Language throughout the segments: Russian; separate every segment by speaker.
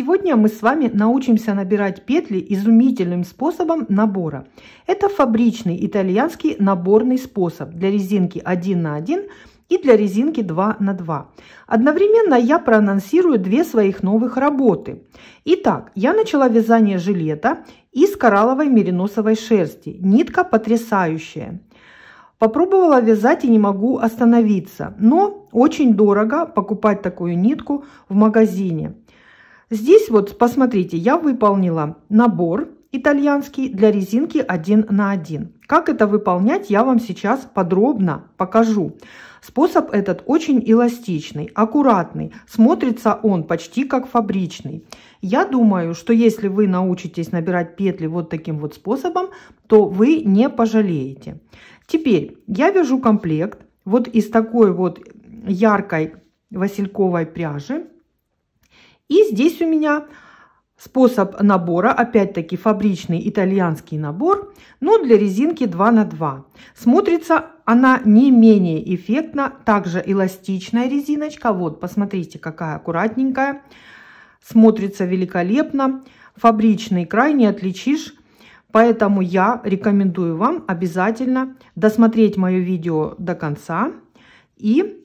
Speaker 1: Сегодня мы с вами научимся набирать петли изумительным способом набора. Это фабричный итальянский наборный способ для резинки 1 на 1 и для резинки 2 на 2. Одновременно я проанонсирую две своих новых работы. Итак, я начала вязание жилета из коралловой мериносовой шерсти. Нитка потрясающая. Попробовала вязать и не могу остановиться, но очень дорого покупать такую нитку в магазине. Здесь вот, посмотрите, я выполнила набор итальянский для резинки 1 на 1. Как это выполнять, я вам сейчас подробно покажу. Способ этот очень эластичный, аккуратный. Смотрится он почти как фабричный. Я думаю, что если вы научитесь набирать петли вот таким вот способом, то вы не пожалеете. Теперь я вяжу комплект вот из такой вот яркой васильковой пряжи. И здесь у меня способ набора, опять-таки фабричный итальянский набор, но для резинки 2 на 2. Смотрится она не менее эффектно, также эластичная резиночка. Вот, посмотрите, какая аккуратненькая. Смотрится великолепно. Фабричный край не отличишь. Поэтому я рекомендую вам обязательно досмотреть мое видео до конца и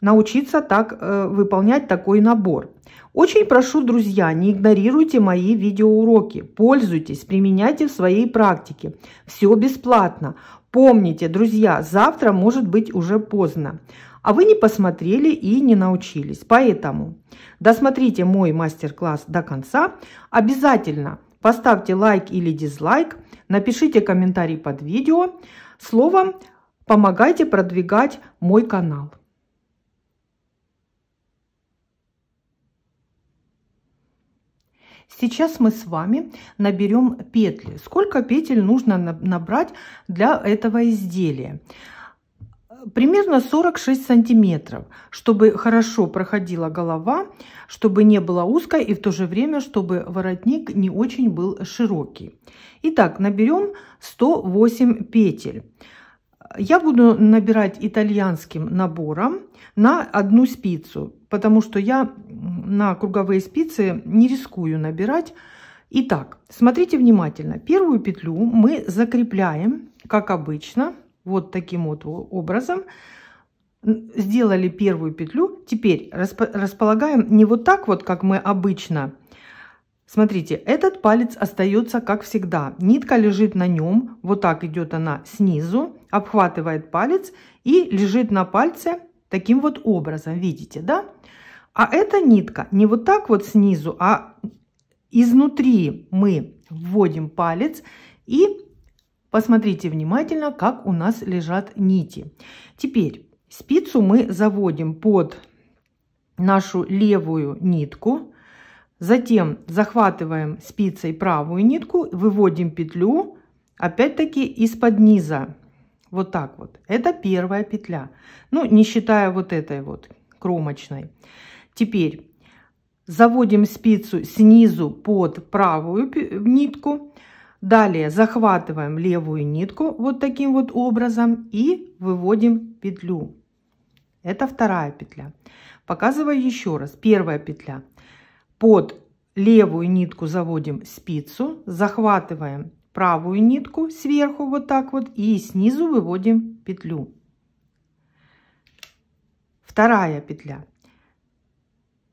Speaker 1: научиться так э, выполнять такой набор. Очень прошу, друзья, не игнорируйте мои видеоуроки. Пользуйтесь, применяйте в своей практике. Все бесплатно. Помните, друзья, завтра может быть уже поздно. А вы не посмотрели и не научились. Поэтому досмотрите мой мастер-класс до конца. Обязательно поставьте лайк или дизлайк, напишите комментарий под видео. Словом, помогайте продвигать мой канал. Сейчас мы с вами наберем петли. Сколько петель нужно набрать для этого изделия? Примерно 46 сантиметров, чтобы хорошо проходила голова, чтобы не было узкой и в то же время, чтобы воротник не очень был широкий. Итак, наберем 108 петель. Я буду набирать итальянским набором на одну спицу, потому что я на круговые спицы не рискую набирать. Итак, смотрите внимательно. Первую петлю мы закрепляем, как обычно, вот таким вот образом. Сделали первую петлю. Теперь располагаем не вот так вот, как мы обычно. Смотрите, этот палец остается как всегда. Нитка лежит на нем. Вот так идет она снизу, обхватывает палец и лежит на пальце таким вот образом. Видите, да? Да. А эта нитка не вот так вот снизу, а изнутри мы вводим палец и посмотрите внимательно, как у нас лежат нити. Теперь спицу мы заводим под нашу левую нитку, затем захватываем спицей правую нитку, выводим петлю, опять-таки из-под низа. Вот так вот. Это первая петля. Ну, не считая вот этой вот кромочной. Теперь заводим спицу снизу под правую нитку. Далее захватываем левую нитку вот таким вот образом и выводим петлю. Это вторая петля. Показываю еще раз. Первая петля. Под левую нитку заводим спицу, захватываем правую нитку сверху вот так вот и снизу выводим петлю. Вторая петля.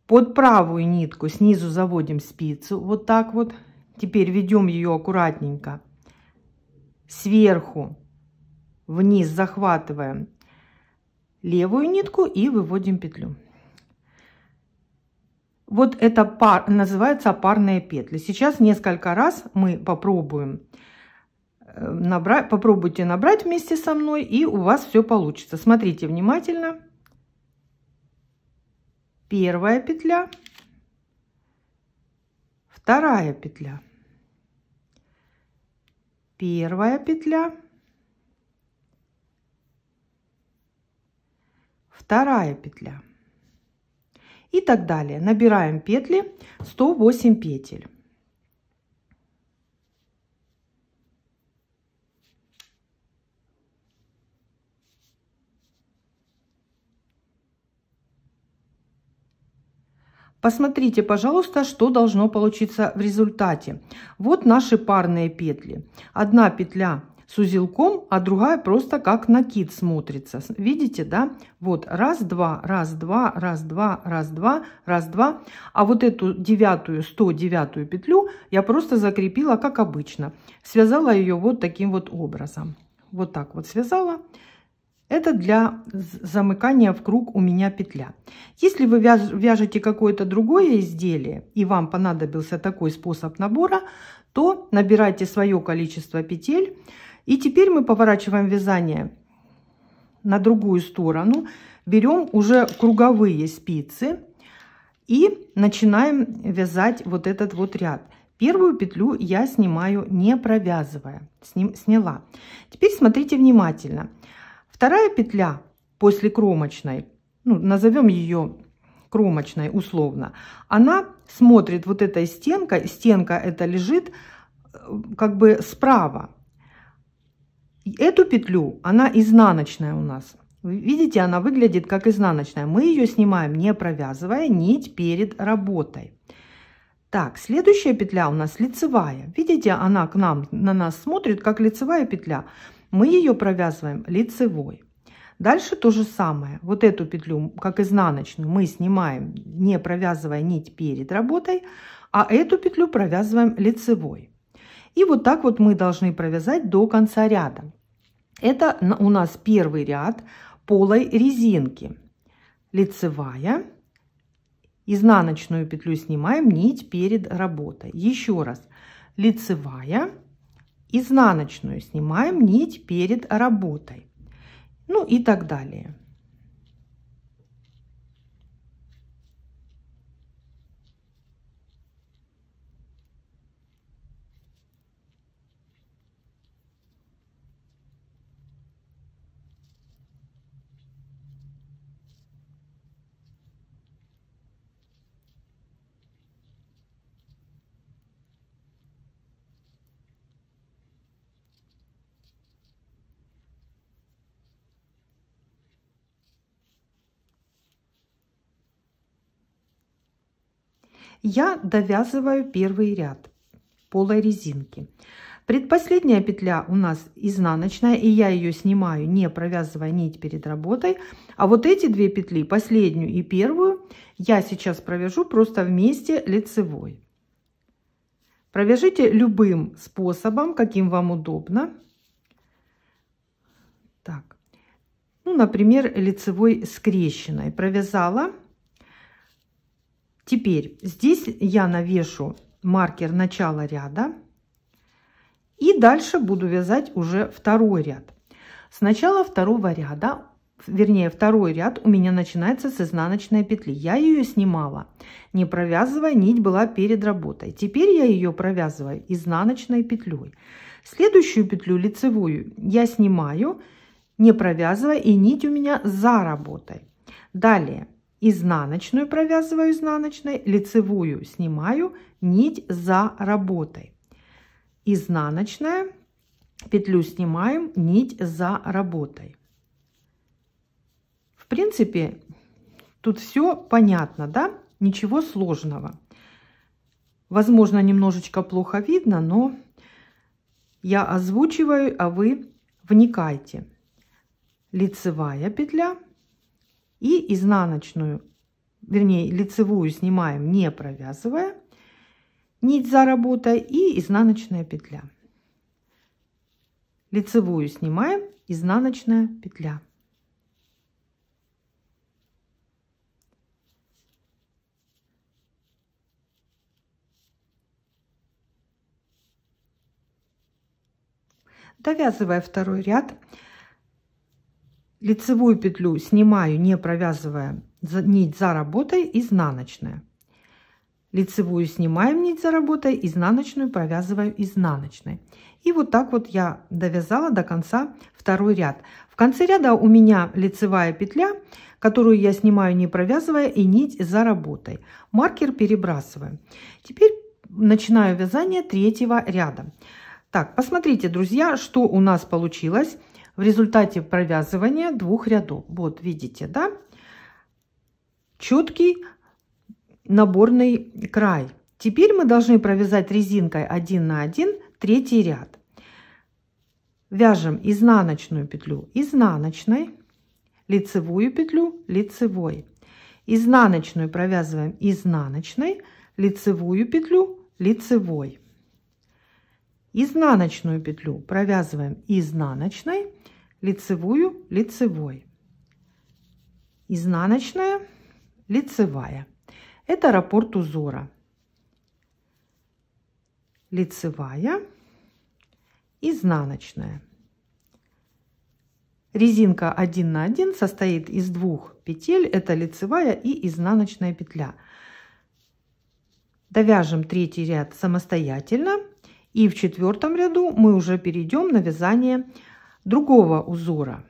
Speaker 1: Под правую нитку снизу заводим спицу, вот так вот. Теперь ведем ее аккуратненько. Сверху вниз захватываем левую нитку и выводим петлю. Вот это пар, называется парные петли. Сейчас несколько раз мы попробуем э, набрать, попробуйте набрать вместе со мной, и у вас все получится. Смотрите внимательно первая петля, вторая петля, первая петля, вторая петля и так далее. Набираем петли 108 петель. Посмотрите, пожалуйста, что должно получиться в результате. Вот наши парные петли. Одна петля с узелком, а другая просто как накид смотрится. Видите, да? Вот раз, два, раз, два, раз, два, раз, два, раз, два. А вот эту девятую, сто девятую петлю я просто закрепила, как обычно. Связала ее вот таким вот образом. Вот так вот связала. Связала. Это для замыкания в круг у меня петля. Если вы вяжете какое-то другое изделие и вам понадобился такой способ набора, то набирайте свое количество петель. И теперь мы поворачиваем вязание на другую сторону, берем уже круговые спицы и начинаем вязать вот этот вот ряд. Первую петлю я снимаю не провязывая, сним, сняла. Теперь смотрите внимательно. Вторая петля после кромочной, ну, назовем ее кромочной условно, она смотрит вот этой стенкой, стенка это лежит э, как бы справа. Эту петлю, она изнаночная у нас. Видите, она выглядит как изнаночная. Мы ее снимаем, не провязывая нить перед работой. Так, следующая петля у нас лицевая. Видите, она к нам, на нас смотрит, как лицевая петля мы ее провязываем лицевой. Дальше то же самое. Вот эту петлю, как изнаночную, мы снимаем, не провязывая нить перед работой, а эту петлю провязываем лицевой. И вот так вот мы должны провязать до конца ряда. Это у нас первый ряд полой резинки. Лицевая, изнаночную петлю снимаем, нить перед работой. Еще раз. Лицевая, изнаночную снимаем нить перед работой. Ну и так далее. я довязываю первый ряд полой резинки. Предпоследняя петля у нас изнаночная, и я ее снимаю, не провязывая нить перед работой. А вот эти две петли, последнюю и первую, я сейчас провяжу просто вместе лицевой. Провяжите любым способом, каким вам удобно. Так, ну, например, лицевой скрещенной. Провязала Теперь здесь я навешу маркер начала ряда и дальше буду вязать уже второй ряд. С начала второго ряда, вернее второй ряд у меня начинается с изнаночной петли. Я ее снимала, не провязывая, нить была перед работой. Теперь я ее провязываю изнаночной петлей. Следующую петлю лицевую я снимаю, не провязывая, и нить у меня за работой. Далее изнаночную провязываю изнаночной, лицевую снимаю, нить за работой. Изнаночная, петлю снимаем, нить за работой. В принципе, тут все понятно, да? Ничего сложного. Возможно, немножечко плохо видно, но я озвучиваю, а вы вникайте. Лицевая петля, и изнаночную, вернее, лицевую снимаем, не провязывая. Нить за работой и изнаночная петля. Лицевую снимаем, изнаночная петля. Довязывая второй ряд, Лицевую петлю снимаю, не провязывая нить за работой, изнаночная. Лицевую снимаем нить за работой, изнаночную провязываю изнаночной. И вот так вот я довязала до конца второй ряд. В конце ряда у меня лицевая петля, которую я снимаю не провязывая и нить за работой. Маркер перебрасываем. Теперь начинаю вязание третьего ряда. Так, посмотрите, друзья, что у нас получилось в результате провязывания двух рядов. Вот, видите, да? Четкий наборный край. Теперь мы должны провязать резинкой 1 на 1 третий ряд. Вяжем изнаночную петлю изнаночной, лицевую петлю лицевой. Изнаночную провязываем изнаночной, лицевую петлю лицевой. Изнаночную петлю провязываем изнаночной, лицевую, лицевой. Изнаночная, лицевая. Это раппорт узора. Лицевая, изнаночная. Резинка 1 на 1 состоит из двух петель. Это лицевая и изнаночная петля. Довяжем третий ряд самостоятельно и в четвертом ряду мы уже перейдем на вязание другого узора.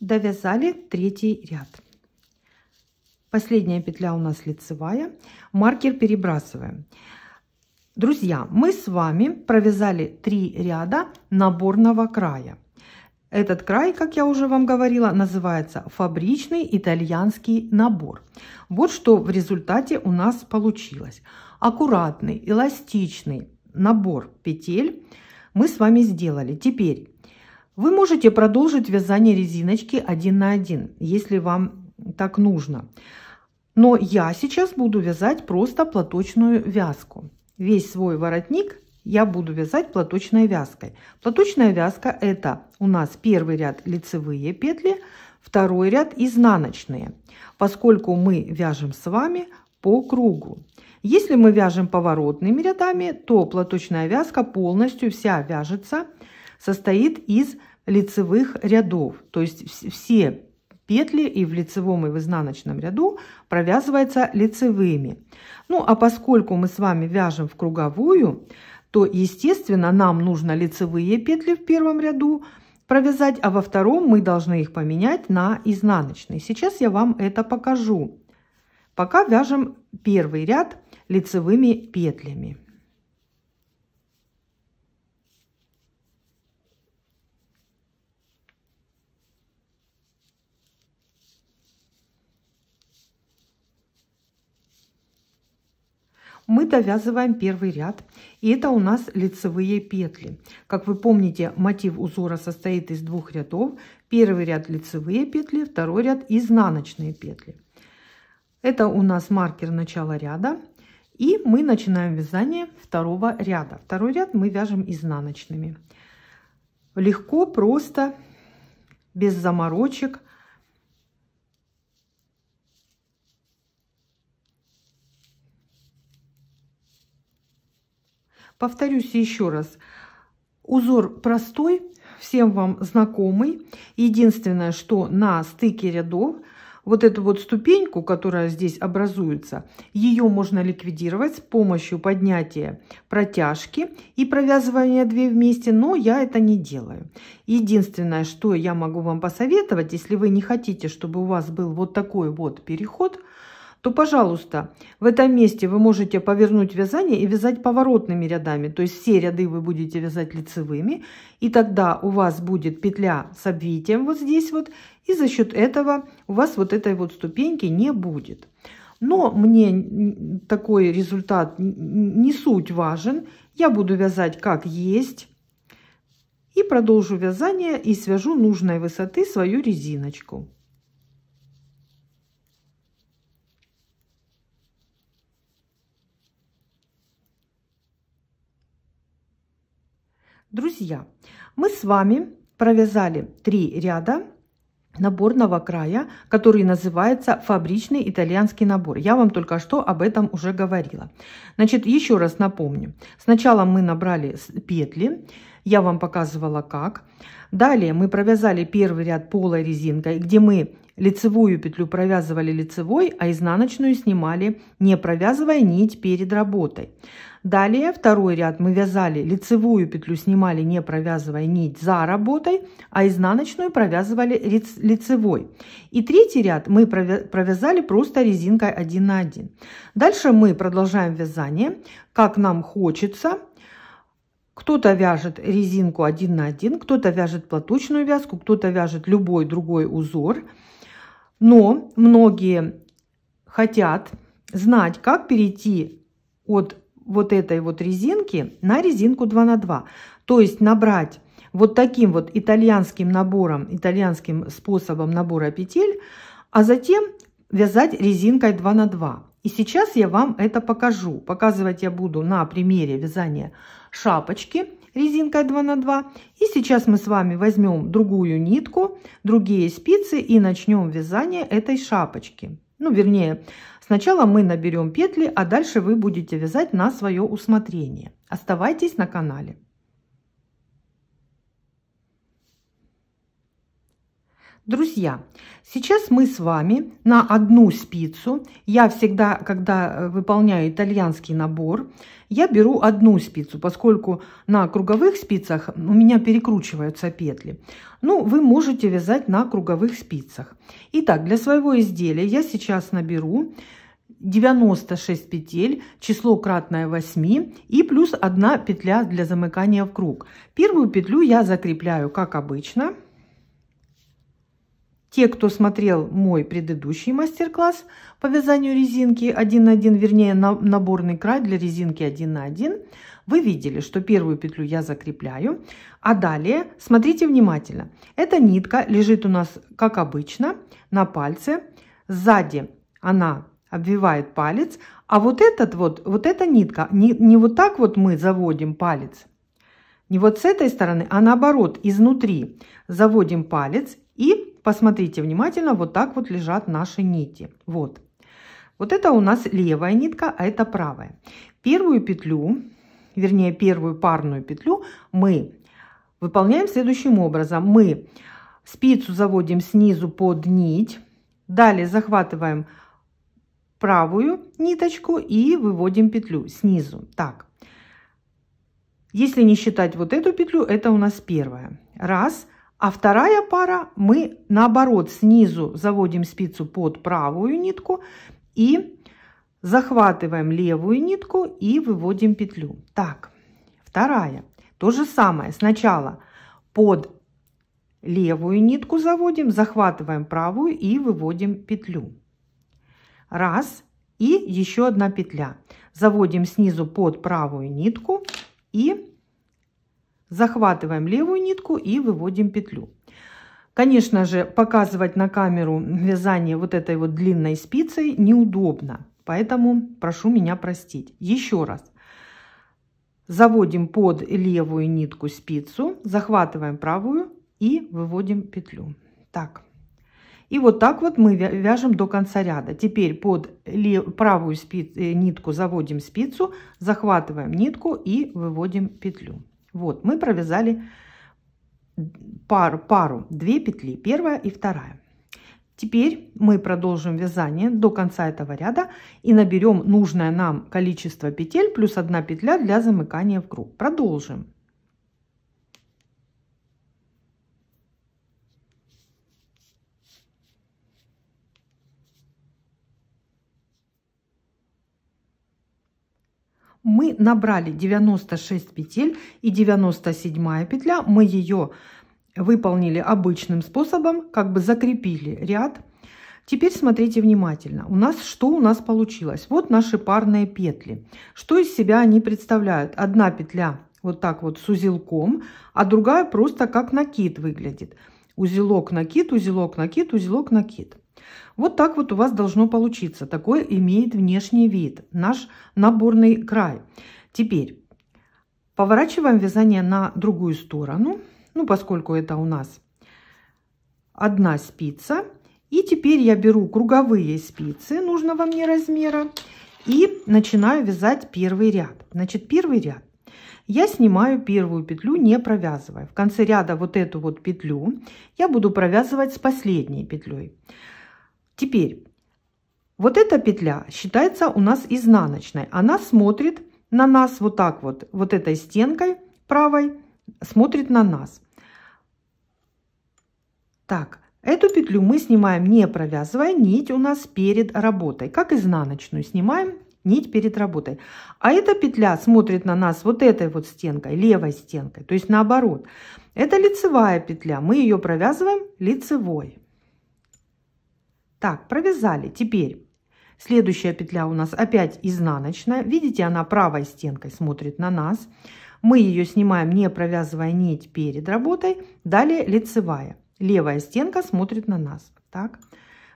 Speaker 1: довязали третий ряд последняя петля у нас лицевая маркер перебрасываем друзья мы с вами провязали три ряда наборного края этот край, как я уже вам говорила, называется фабричный итальянский набор. Вот что в результате у нас получилось. Аккуратный, эластичный набор петель мы с вами сделали. Теперь вы можете продолжить вязание резиночки один на один, если вам так нужно. Но я сейчас буду вязать просто платочную вязку. Весь свой воротник я буду вязать платочной вязкой. Платочная вязка это у нас первый ряд лицевые петли, второй ряд изнаночные, поскольку мы вяжем с вами по кругу. Если мы вяжем поворотными рядами, то платочная вязка полностью вся вяжется, состоит из лицевых рядов. То есть все петли и в лицевом, и в изнаночном ряду провязывается лицевыми. Ну, а поскольку мы с вами вяжем в круговую, то, естественно, нам нужно лицевые петли в первом ряду провязать, а во втором мы должны их поменять на изнаночные. Сейчас я вам это покажу. Пока вяжем первый ряд лицевыми петлями. мы довязываем первый ряд. И это у нас лицевые петли. Как вы помните, мотив узора состоит из двух рядов. Первый ряд лицевые петли, второй ряд изнаночные петли. Это у нас маркер начала ряда. И мы начинаем вязание второго ряда. Второй ряд мы вяжем изнаночными. Легко, просто, без заморочек – Повторюсь еще раз. Узор простой, всем вам знакомый. Единственное, что на стыке рядов вот эту вот ступеньку, которая здесь образуется, ее можно ликвидировать с помощью поднятия протяжки и провязывания 2 вместе, но я это не делаю. Единственное, что я могу вам посоветовать, если вы не хотите, чтобы у вас был вот такой вот переход – то, пожалуйста, в этом месте вы можете повернуть вязание и вязать поворотными рядами. То есть все ряды вы будете вязать лицевыми, и тогда у вас будет петля с обвитием вот здесь вот, и за счет этого у вас вот этой вот ступеньки не будет. Но мне такой результат не суть важен. Я буду вязать как есть. И продолжу вязание и свяжу нужной высоты свою резиночку. Друзья, мы с вами провязали три ряда наборного края, который называется фабричный итальянский набор. Я вам только что об этом уже говорила. Значит, еще раз напомню. Сначала мы набрали петли, я вам показывала как. Далее мы провязали первый ряд полой резинкой, где мы лицевую петлю провязывали лицевой, а изнаночную снимали, не провязывая нить перед работой. Далее второй ряд мы вязали лицевую петлю, снимали не провязывая нить за работой, а изнаночную провязывали лицевой. И третий ряд мы провязали просто резинкой 1 на 1. Дальше мы продолжаем вязание, как нам хочется. Кто-то вяжет резинку 1 на 1, кто-то вяжет платочную вязку, кто-то вяжет любой другой узор. Но многие хотят знать, как перейти от вот этой вот резинки на резинку 2 на 2. То есть набрать вот таким вот итальянским набором, итальянским способом набора петель, а затем вязать резинкой 2 на 2. И сейчас я вам это покажу. Показывать я буду на примере вязания шапочки резинкой 2 на 2. И сейчас мы с вами возьмем другую нитку, другие спицы и начнем вязание этой шапочки. Ну, вернее, Сначала мы наберем петли, а дальше вы будете вязать на свое усмотрение. Оставайтесь на канале. Друзья, сейчас мы с вами на одну спицу, я всегда, когда э, выполняю итальянский набор, я беру одну спицу, поскольку на круговых спицах у меня перекручиваются петли. Ну, вы можете вязать на круговых спицах. Итак, для своего изделия я сейчас наберу 96 петель, число кратное 8 и плюс 1 петля для замыкания в круг. Первую петлю я закрепляю, как обычно. Те, кто смотрел мой предыдущий мастер-класс по вязанию резинки 1 на 1, вернее наборный край для резинки 1 на 1, вы видели, что первую петлю я закрепляю. А далее, смотрите внимательно, эта нитка лежит у нас, как обычно, на пальце. Сзади она обвивает палец, а вот этот вот, вот эта нитка, не, не вот так вот мы заводим палец, не вот с этой стороны, а наоборот, изнутри заводим палец и посмотрите внимательно, вот так вот лежат наши нити. Вот. Вот это у нас левая нитка, а это правая. Первую петлю, вернее первую парную петлю мы выполняем следующим образом. Мы спицу заводим снизу под нить, далее захватываем правую ниточку и выводим петлю снизу. Так, если не считать вот эту петлю, это у нас первая. Раз. А вторая пара мы наоборот снизу заводим спицу под правую нитку и захватываем левую нитку и выводим петлю. Так, вторая. То же самое. Сначала под левую нитку заводим, захватываем правую и выводим петлю. Раз. И еще одна петля. Заводим снизу под правую нитку и захватываем левую нитку и выводим петлю. Конечно же, показывать на камеру вязание вот этой вот длинной спицей неудобно, поэтому прошу меня простить. Еще раз. Заводим под левую нитку спицу, захватываем правую и выводим петлю. Так, и вот так вот мы вяжем до конца ряда. Теперь под правую спиц, э, нитку заводим спицу, захватываем нитку и выводим петлю. Вот мы провязали пару, пару, две петли, первая и вторая. Теперь мы продолжим вязание до конца этого ряда и наберем нужное нам количество петель плюс одна петля для замыкания в круг. Продолжим. мы набрали 96 петель и 97 петля мы ее выполнили обычным способом, как бы закрепили ряд. Теперь смотрите внимательно. У нас что у нас получилось? Вот наши парные петли. Что из себя они представляют? Одна петля вот так вот с узелком, а другая просто как накид выглядит. Узелок, накид, узелок, накид, узелок, накид. Вот так вот у вас должно получиться. Такой имеет внешний вид, наш наборный край. Теперь поворачиваем вязание на другую сторону, ну, поскольку это у нас одна спица. И теперь я беру круговые спицы нужного мне размера и начинаю вязать первый ряд. Значит, первый ряд я снимаю первую петлю, не провязывая. В конце ряда вот эту вот петлю я буду провязывать с последней петлей. Теперь, вот эта петля считается у нас изнаночной. Она смотрит на нас вот так вот, вот этой стенкой правой, смотрит на нас. Так, эту петлю мы снимаем, не провязывая нить у нас перед работой. Как изнаночную снимаем нить перед работой. А эта петля смотрит на нас вот этой вот стенкой, левой стенкой, то есть наоборот. Это лицевая петля, мы ее провязываем лицевой. Так, провязали. Теперь следующая петля у нас опять изнаночная. Видите, она правой стенкой смотрит на нас. Мы ее снимаем, не провязывая нить перед работой. Далее лицевая. Левая стенка смотрит на нас. Так,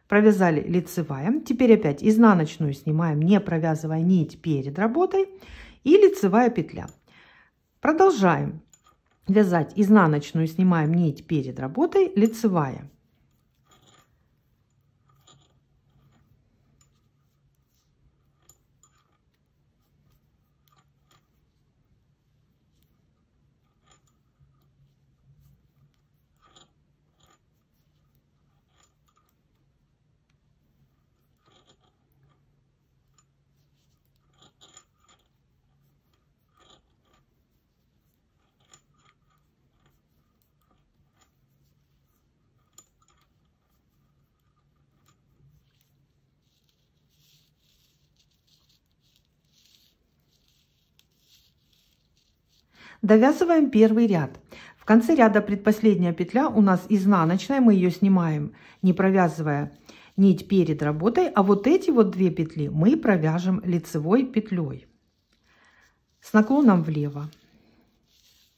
Speaker 1: провязали лицевая. Теперь опять изнаночную снимаем, не провязывая нить перед работой. И лицевая петля. Продолжаем вязать изнаночную, снимаем нить перед работой, лицевая. Довязываем первый ряд. В конце ряда предпоследняя петля у нас изнаночная, мы ее снимаем, не провязывая нить перед работой, а вот эти вот две петли мы провяжем лицевой петлей с наклоном влево.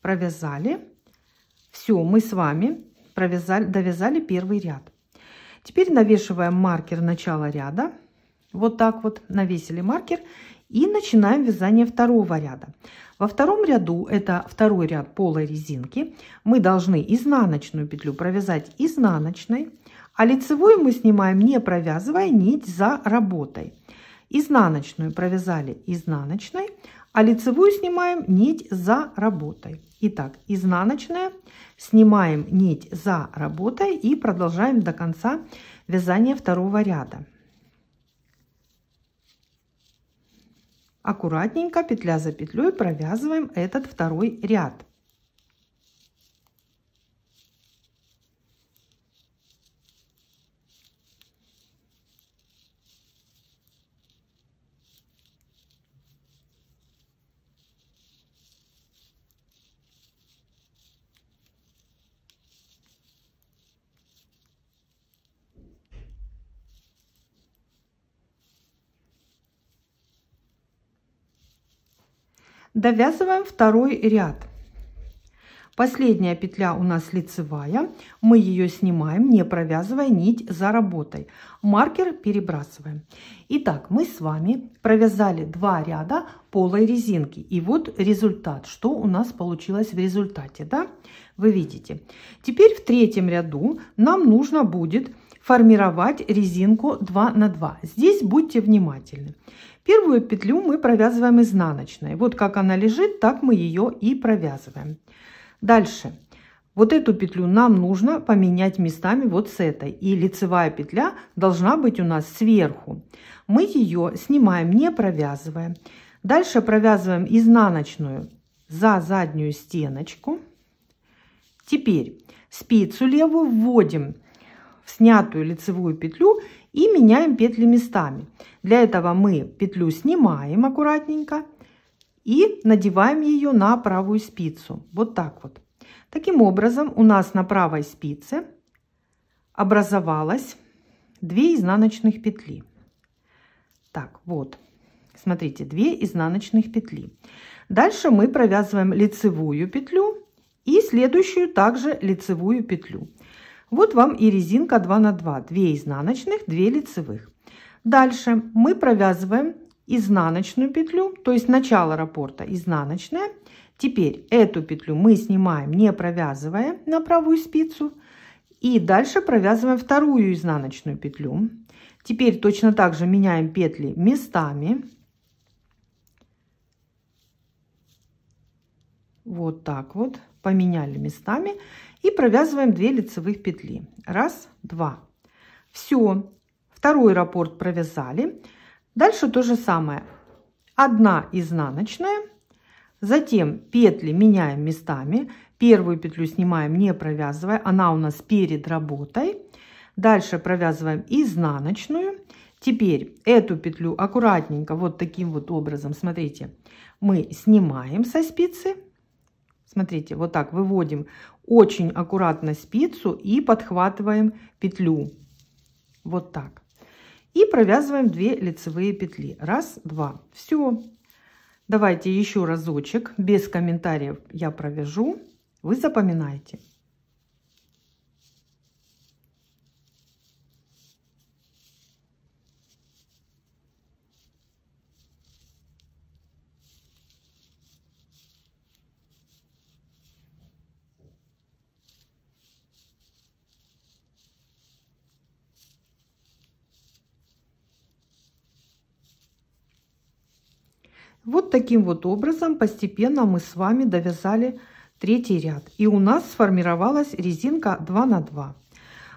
Speaker 1: Провязали. Все, мы с вами провязали, довязали первый ряд. Теперь навешиваем маркер начала ряда. Вот так вот навесили маркер и начинаем вязание второго ряда. Во втором ряду, это второй ряд полой резинки, мы должны изнаночную петлю провязать изнаночной, а лицевую мы снимаем, не провязывая нить за работой. Изнаночную провязали изнаночной, а лицевую снимаем нить за работой. Итак, изнаночная, снимаем нить за работой и продолжаем до конца вязание второго ряда. Аккуратненько петля за петлей провязываем этот второй ряд. Довязываем второй ряд. Последняя петля у нас лицевая, мы ее снимаем, не провязывая нить за работой. Маркер перебрасываем. Итак, мы с вами провязали два ряда полой резинки. И вот результат, что у нас получилось в результате, да? Вы видите. Теперь в третьем ряду нам нужно будет формировать резинку 2 на 2. Здесь будьте внимательны. Первую петлю мы провязываем изнаночной. Вот как она лежит, так мы ее и провязываем. Дальше. Вот эту петлю нам нужно поменять местами вот с этой. И лицевая петля должна быть у нас сверху. Мы ее снимаем, не провязывая. Дальше провязываем изнаночную за заднюю стеночку. Теперь спицу левую вводим в снятую лицевую петлю и меняем петли местами. Для этого мы петлю снимаем аккуратненько и надеваем ее на правую спицу. Вот так вот. Таким образом у нас на правой спице образовалось 2 изнаночных петли. Так, вот. Смотрите, 2 изнаночных петли. Дальше мы провязываем лицевую петлю и следующую также лицевую петлю. Вот вам и резинка 2 на 2, 2 изнаночных, 2 лицевых. Дальше мы провязываем изнаночную петлю, то есть начало раппорта изнаночная. Теперь эту петлю мы снимаем, не провязывая на правую спицу. И дальше провязываем вторую изнаночную петлю. Теперь точно так же меняем петли местами. Вот так вот поменяли местами. И провязываем 2 лицевых петли. Раз, два. Все. Второй раппорт провязали. Дальше то же самое. Одна изнаночная. Затем петли меняем местами. Первую петлю снимаем, не провязывая. Она у нас перед работой. Дальше провязываем изнаночную. Теперь эту петлю аккуратненько, вот таким вот образом, смотрите, мы снимаем со спицы. Смотрите, вот так выводим очень аккуратно спицу и подхватываем петлю. Вот так. И провязываем 2 лицевые петли. Раз, два. Все. Давайте еще разочек. Без комментариев я провяжу. Вы запоминайте. Вот таким вот образом постепенно мы с вами довязали третий ряд. И у нас сформировалась резинка 2 на 2.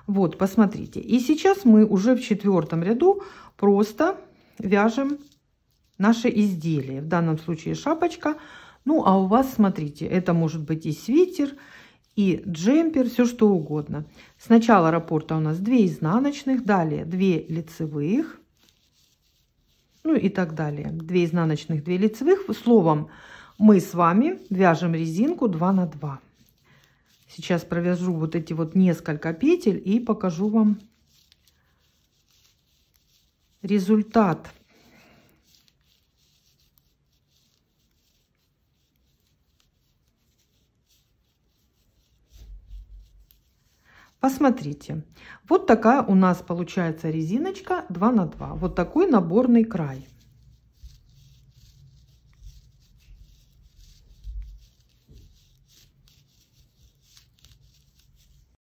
Speaker 1: Вот, посмотрите. И сейчас мы уже в четвертом ряду просто вяжем наше изделие. В данном случае шапочка. Ну, а у вас, смотрите, это может быть и свитер, и джемпер, все что угодно. Сначала раппорта у нас 2 изнаночных, далее 2 лицевых, ну и так далее. 2 изнаночных, 2 лицевых. Словом, мы с вами вяжем резинку 2 на 2. Сейчас провяжу вот эти вот несколько петель и покажу вам результат. Посмотрите, вот такая у нас получается резиночка 2 на 2, вот такой наборный край.